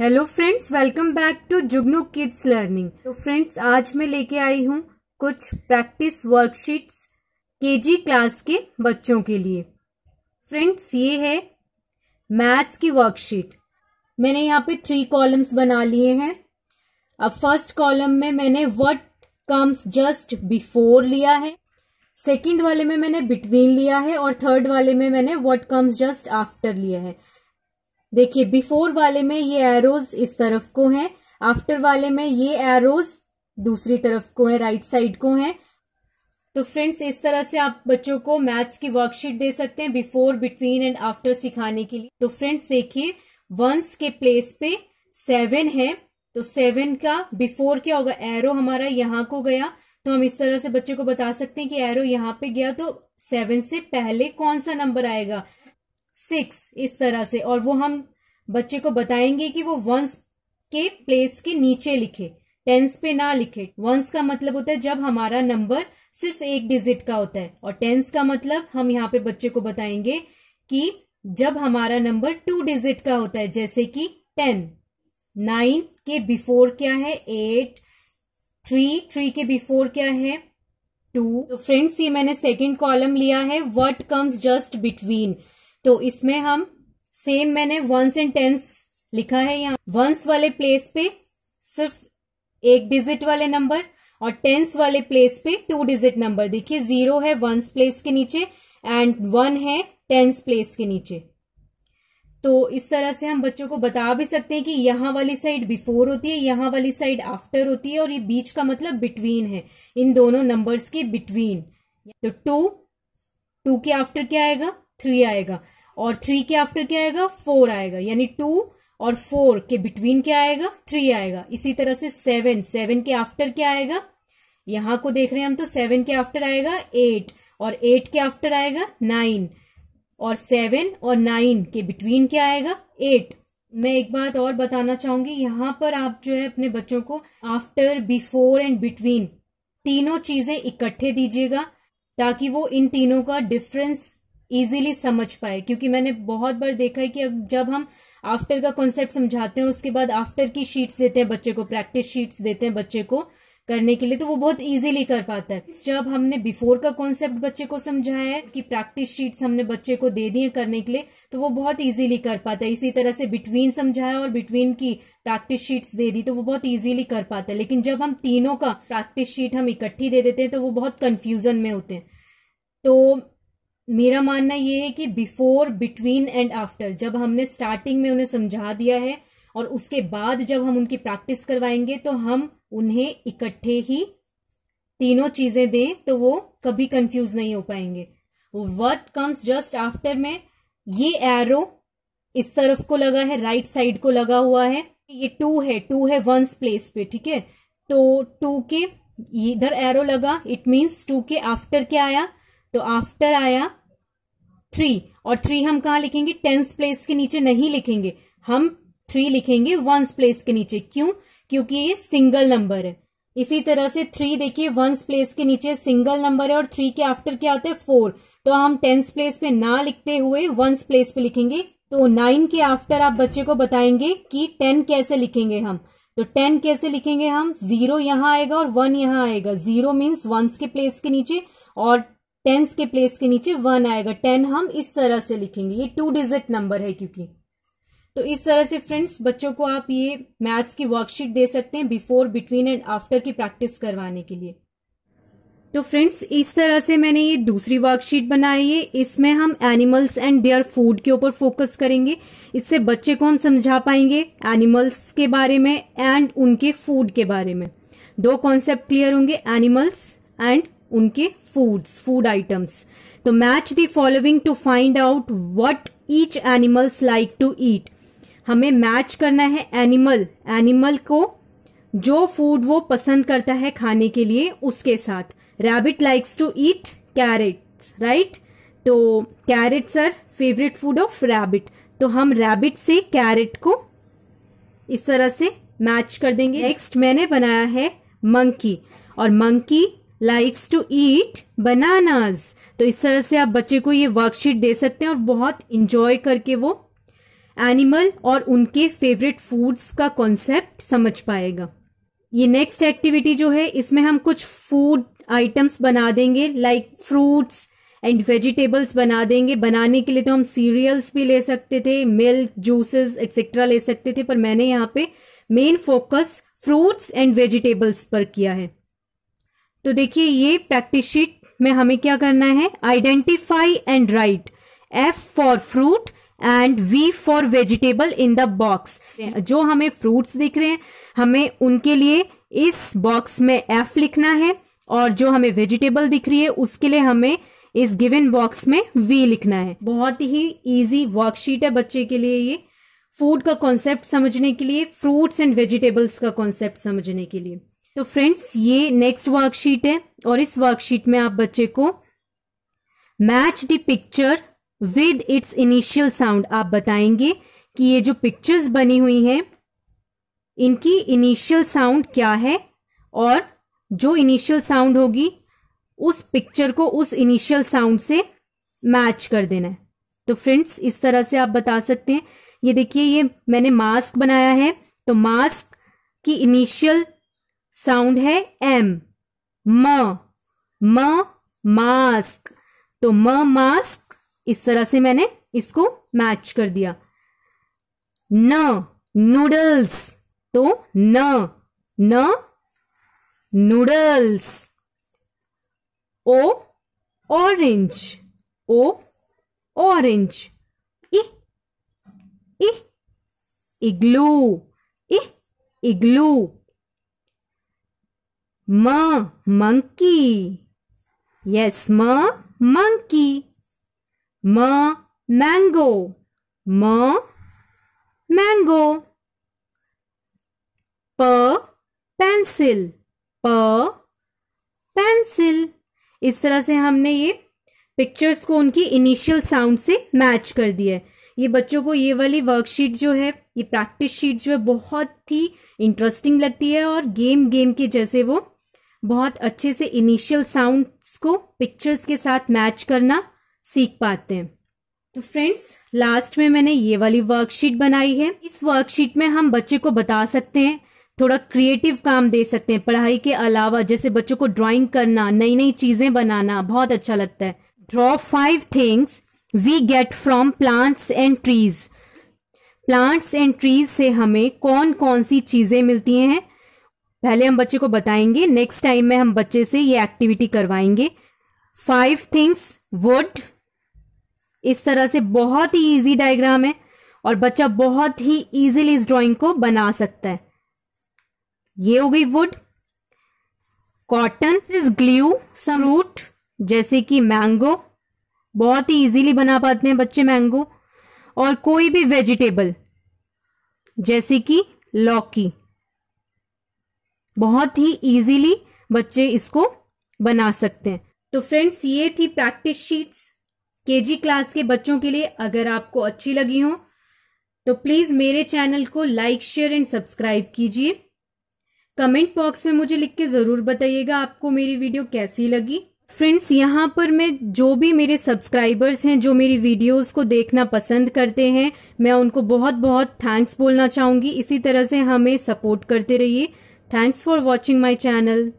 Hello friends welcome back to Jugnu kids learning तो friends आज मैं लेके आई हूँ कुछ प्रैक्टिस वर्कशीट्स केजी क्लास के बच्चों के लिए फ्रेंड्स ये है मैथ्स की वर्कशीट मैंने यहाँ पे थ्री कॉलम्स बना लिए हैं अब फर्स्ट कॉलम में मैंने व्हाट कम्स जस्ट बिफोर लिया है सेकंड वाले में मैंने बिटवीन लिया है और थर्ड वाले में मैंने व्हाट कम्स जस्ट आफ्टर लिया है देखिए बिफोर वाले में ये एरोज इस तरफ को हैं आफ्टर वाले में ये एरोज दूसरी तरफ को है राइट साइड को है तो फ्रेंड्स इस तरह से आप बच्चों को मैथ्स की वर्कशीट दे सकते हैं बिफोर बिटवीन एंड आफ्टर सिखाने के लिए तो फ्रेंड्स देखिए वंस के प्लेस पे सेवन है तो सेवन का बिफोर क्या होगा एरो हमारा यहाँ को गया तो हम इस तरह से बच्चे को बता सकते हैं कि एरो यहाँ पे गया तो सेवन से पहले कौन सा नंबर आएगा सिक्स इस तरह से और वो हम बच्चे को बताएंगे कि वो वंस के प्लेस के नीचे लिखे टेंस पे ना लिखे वंस का मतलब होता है जब हमारा नंबर सिर्फ एक डिजिट का होता है और टेंस का मतलब हम यहाँ पे बच्चे को बताएंगे कि जब हमारा नंबर टू डिजिट का होता है जैसे कि टेन नाइन के बिफोर क्या है एट थ्री थ्री के बिफोर क्या है टू फ्रेंड्स तो ये मैंने सेकेंड कॉलम लिया है वट कम्स जस्ट बिटवीन तो इसमें हम सेम मैंने वंस एंड टेंस लिखा है यहाँ वंस वाले प्लेस पे सिर्फ एक डिजिट वाले नंबर और टेंस वाले प्लेस पे टू डिजिट नंबर देखिए जीरो है वंस प्लेस के नीचे एंड वन है टेंस प्लेस के नीचे तो इस तरह से हम बच्चों को बता भी सकते हैं कि यहां वाली साइड बिफोर होती है यहां वाली साइड आफ्टर होती है और ये बीच का मतलब बिटवीन है इन दोनों नंबर्स के बिटवीन तो टू टू के आफ्टर क्या आएगा थ्री आएगा और थ्री के आफ्टर क्या आएगा फोर आएगा यानी टू और फोर के बिटवीन क्या आएगा थ्री आएगा इसी तरह से सेवन सेवन के आफ्टर क्या आएगा यहां को देख रहे हैं हम तो सेवन के आफ्टर आएगा एट और एट के आफ्टर आएगा नाइन और सेवन और नाइन के बिटवीन क्या आएगा एट मैं एक बात और बताना चाहूंगी यहां पर आप जो है अपने बच्चों को आफ्टर बिफोर एंड बिटवीन तीनों चीजें इकट्ठे दीजिएगा ताकि वो इन तीनों का डिफरेंस इजीली समझ पाए क्योंकि मैंने बहुत बार देखा है कि जब हम आफ्टर का कॉन्सेप्ट समझाते हैं और उसके बाद आफ्टर की शीट्स देते हैं बच्चे को प्रैक्टिस शीट्स देते हैं बच्चे को करने के लिए तो वो बहुत इजीली कर पाता है जब हमने बिफोर का कॉन्सेप्ट बच्चे को समझाया है कि प्रैक्टिस शीट्स हमने बच्चे को दे दिए करने के लिए तो वो बहुत इजीली कर पाता है इसी तरह से बिटवीन समझाया और बिटवीन की प्रैक्टिस शीट्स दे दी तो वो बहुत इजीली कर पाता है लेकिन जब हम तीनों का प्रैक्टिस शीट हम इकट्ठी दे देते हैं तो वो बहुत कंफ्यूजन में होते हैं तो मेरा मानना यह है कि बिफोर बिटवीन एंड आफ्टर जब हमने स्टार्टिंग में उन्हें समझा दिया है और उसके बाद जब हम उनकी प्रैक्टिस करवाएंगे तो हम उन्हें इकट्ठे ही तीनों चीजें दें तो वो कभी कंफ्यूज नहीं हो पाएंगे वट कम्स जस्ट आफ्टर में ये एरो इस तरफ को लगा है राइट right साइड को लगा हुआ है ये टू है टू है वंस प्लेस पे ठीक है तो टू के इधर एरो लगा इट मीन्स टू के आफ्टर क्या आया तो आफ्टर आया थ्री और थ्री हम कहा लिखेंगे टेंस प्लेस के नीचे नहीं लिखेंगे हम थ्री लिखेंगे वंस प्लेस के नीचे क्यों क्योंकि ये सिंगल नंबर है इसी तरह से थ्री देखिए वंस प्लेस के नीचे सिंगल नंबर है और थ्री के आफ्टर क्या आता है फोर तो हम टेंस प्लेस पे ना लिखते हुए वंस प्लेस पे लिखेंगे तो नाइन के आफ्टर आप बच्चे को बताएंगे कि टेन कैसे लिखेंगे हम तो टेन कैसे लिखेंगे हम जीरो यहां आएगा और वन यहां आएगा जीरो मीन्स वंस के प्लेस के नीचे और टेंस के प्लेस के नीचे वन आएगा टेन हम इस तरह से लिखेंगे ये टू डिजिट नंबर है क्योंकि तो इस तरह से फ्रेंड्स बच्चों को आप ये मैथ्स की वर्कशीट दे सकते हैं बिफोर बिटवीन एंड आफ्टर की प्रैक्टिस करवाने के लिए तो फ्रेंड्स इस तरह से मैंने ये दूसरी वर्कशीट बनाई है इसमें हम एनिमल्स एंड देयर फूड के ऊपर फोकस करेंगे इससे बच्चे को हम समझा पाएंगे एनिमल्स के बारे में एंड उनके फूड के बारे में दो कॉन्सेप्ट क्लियर होंगे एनिमल्स एंड उनके फूड्स फूड आइटम्स तो match the following to find out what each animals like to eat हमें मैच करना है एनिमल एनिमल को जो फूड वो पसंद करता है खाने के लिए उसके साथ rabbit likes to eat carrots right तो carrots are favourite food of rabbit तो हम रैबिट से कैरेट को इस तरह से मैच कर देंगे नेक्स्ट मैंने बनाया है मंकी और monkey likes to eat bananas तो इस तरह से आप बच्चे को ये वर्कशीट दे सकते हैं और बहुत इंजॉय करके वो एनिमल और उनके फेवरेट फूड्स का कॉन्सेप्ट समझ पाएगा ये नेक्स्ट एक्टिविटी जो है इसमें हम कुछ फूड आइटम्स बना देंगे लाइक फ्रूट्स एंड वेजिटेबल्स बना देंगे बनाने के लिए तो हम सीरियल्स भी ले सकते थे मिल्क जूसेस एक्सेट्रा ले सकते थे पर मैंने यहाँ पे main focus fruits and vegetables पर किया है तो देखिए ये प्रैक्टिस शीट में हमें क्या करना है identify and write F for fruit and V for vegetable in the box जो हमें फ्रूट्स दिख रहे हैं हमें उनके लिए इस बॉक्स में एफ लिखना है और जो हमें वेजिटेबल दिख रही है उसके लिए हमें इस गिवन बॉक्स में वी लिखना है बहुत ही इजी वर्कशीट है बच्चे के लिए ये फूड का कॉन्सेप्ट समझने के लिए फ्रूट्स एंड वेजिटेबल्स का कॉन्सेप्ट समझने के लिए तो फ्रेंड्स ये नेक्स्ट वर्कशीट है और इस वर्कशीट में आप बच्चे को match the picture with its initial sound आप बताएंगे कि ये जो पिक्चर्स बनी हुई हैं इनकी इनिशियल साउंड क्या है और जो इनिशियल साउंड होगी उस पिक्चर को उस इनिशियल साउंड से मैच कर देना है तो फ्रेंड्स इस तरह से आप बता सकते हैं ये देखिए ये मैंने मास्क बनाया है तो मास्क की इनिशियल साउंड है एम म म मास्क तो म मास्क इस तरह से मैंने इसको मैच कर दिया न नूडल्स तो न न नूडल्स ओ ऑरेंज ओ ऑरेंज इ इ इग्लू इ इग्लू म मंकी यस म मंकी म मैंगो म मैंगो प पेंसिल प पेंसिल इस तरह से हमने ये पिक्चर्स को उनकी इनिशियल साउंड से मैच कर दिया है ये बच्चों को ये वाली वर्कशीट जो है ये प्रैक्टिस शीट जो है बहुत ही इंटरेस्टिंग लगती है और गेम गेम के जैसे वो बहुत अच्छे से इनिशियल साउंड्स को पिक्चर्स के साथ मैच करना सीख पाते हैं तो फ्रेंड्स लास्ट में मैंने ये वाली वर्कशीट बनाई है इस वर्कशीट में हम बच्चे को बता सकते हैं थोड़ा क्रिएटिव काम दे सकते हैं पढ़ाई के अलावा जैसे बच्चों को ड्राइंग करना नई नई चीजें बनाना बहुत अच्छा लगता है draw five things we get from plants and trees plants and trees से हमें कौन कौन सी चीजें मिलती हैं पहले हम बच्चे को बताएंगे नेक्स्ट टाइम में हम बच्चे से ये एक्टिविटी करवाएंगे फाइव थिंग्स वुड इस तरह से बहुत ही इजी डायग्राम है और बच्चा बहुत ही इजीली इस ड्राइंग को बना सकता है ये हो गई wood cotton is glue some root जैसे कि मैंगो बहुत ही इजीली बना पाते हैं बच्चे मैंगो और कोई भी वेजिटेबल जैसे कि लौकी बहुत ही इजीली बच्चे इसको बना सकते हैं तो फ्रेंड्स ये थी प्रैक्टिस शीट्स केजी क्लास के बच्चों के लिए अगर आपको अच्छी लगी हो तो प्लीज मेरे चैनल को लाइक शेयर एंड सब्सक्राइब कीजिए कमेंट बॉक्स में मुझे लिख के जरूर बताइएगा आपको मेरी वीडियो कैसी लगी फ्रेंड्स यहाँ पर मैं जो भी मेरे सब्सक्राइबर्स हैं जो मेरी वीडियोस को देखना पसंद करते हैं मैं उनको बहुत बहुत थैंक्स बोलना चाहूंगी इसी तरह से हमें सपोर्ट करते रहिए Thanks for watching my channel.